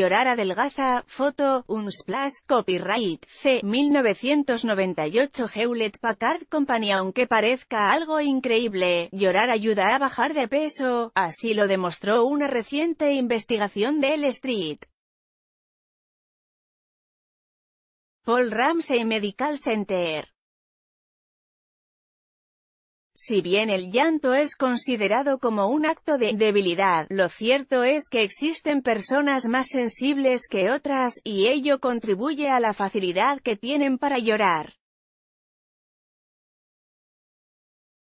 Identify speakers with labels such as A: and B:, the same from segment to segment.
A: llorar adelgaza, foto, Unsplash, copyright, C. 1998 Hewlett Packard Company Aunque parezca algo increíble, llorar ayuda a bajar de peso, así lo demostró una reciente investigación de El Street. Paul Ramsey Medical Center. Si bien el llanto es considerado como un acto de debilidad, lo cierto es que existen personas más sensibles que otras, y ello contribuye a la facilidad que tienen para llorar.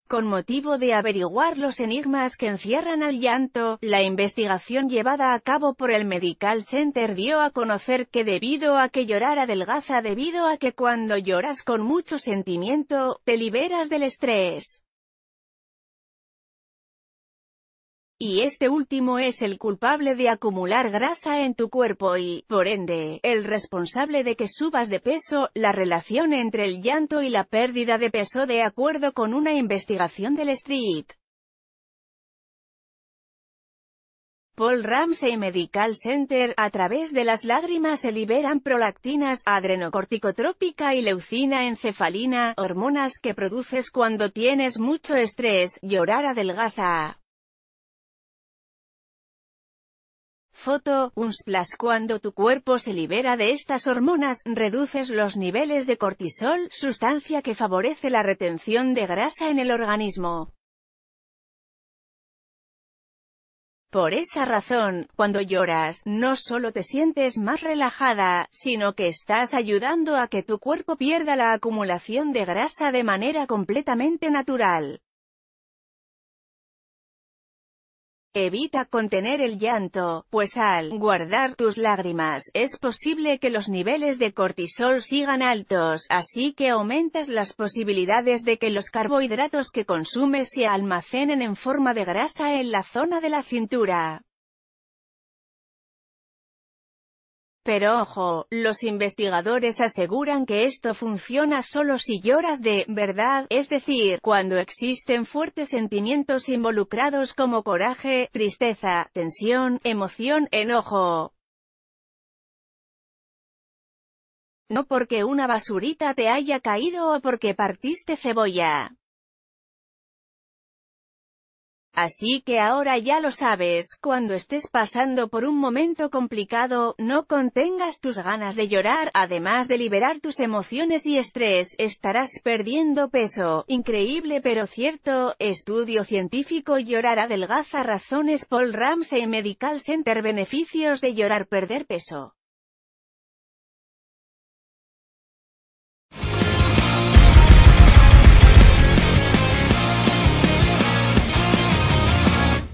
A: Con motivo de averiguar los enigmas que encierran al llanto, la investigación llevada a cabo por el Medical Center dio a conocer que debido a que llorar adelgaza debido a que cuando lloras con mucho sentimiento, te liberas del estrés. y este último es el culpable de acumular grasa en tu cuerpo y, por ende, el responsable de que subas de peso, la relación entre el llanto y la pérdida de peso de acuerdo con una investigación del Street. Paul Ramsey Medical Center, a través de las lágrimas se liberan prolactinas, adrenocorticotrópica y leucina encefalina, hormonas que produces cuando tienes mucho estrés, llorar adelgaza. Foto, unsplash Cuando tu cuerpo se libera de estas hormonas, reduces los niveles de cortisol, sustancia que favorece la retención de grasa en el organismo. Por esa razón, cuando lloras, no solo te sientes más relajada, sino que estás ayudando a que tu cuerpo pierda la acumulación de grasa de manera completamente natural. Evita contener el llanto, pues al guardar tus lágrimas, es posible que los niveles de cortisol sigan altos, así que aumentas las posibilidades de que los carbohidratos que consumes se almacenen en forma de grasa en la zona de la cintura. Pero ojo, los investigadores aseguran que esto funciona solo si lloras de verdad, es decir, cuando existen fuertes sentimientos involucrados como coraje, tristeza, tensión, emoción, enojo. No porque una basurita te haya caído o porque partiste cebolla. Así que ahora ya lo sabes, cuando estés pasando por un momento complicado, no contengas tus ganas de llorar, además de liberar tus emociones y estrés, estarás perdiendo peso. Increíble pero cierto, estudio científico llorar adelgaza razones Paul Ramsey Medical Center beneficios de llorar perder peso.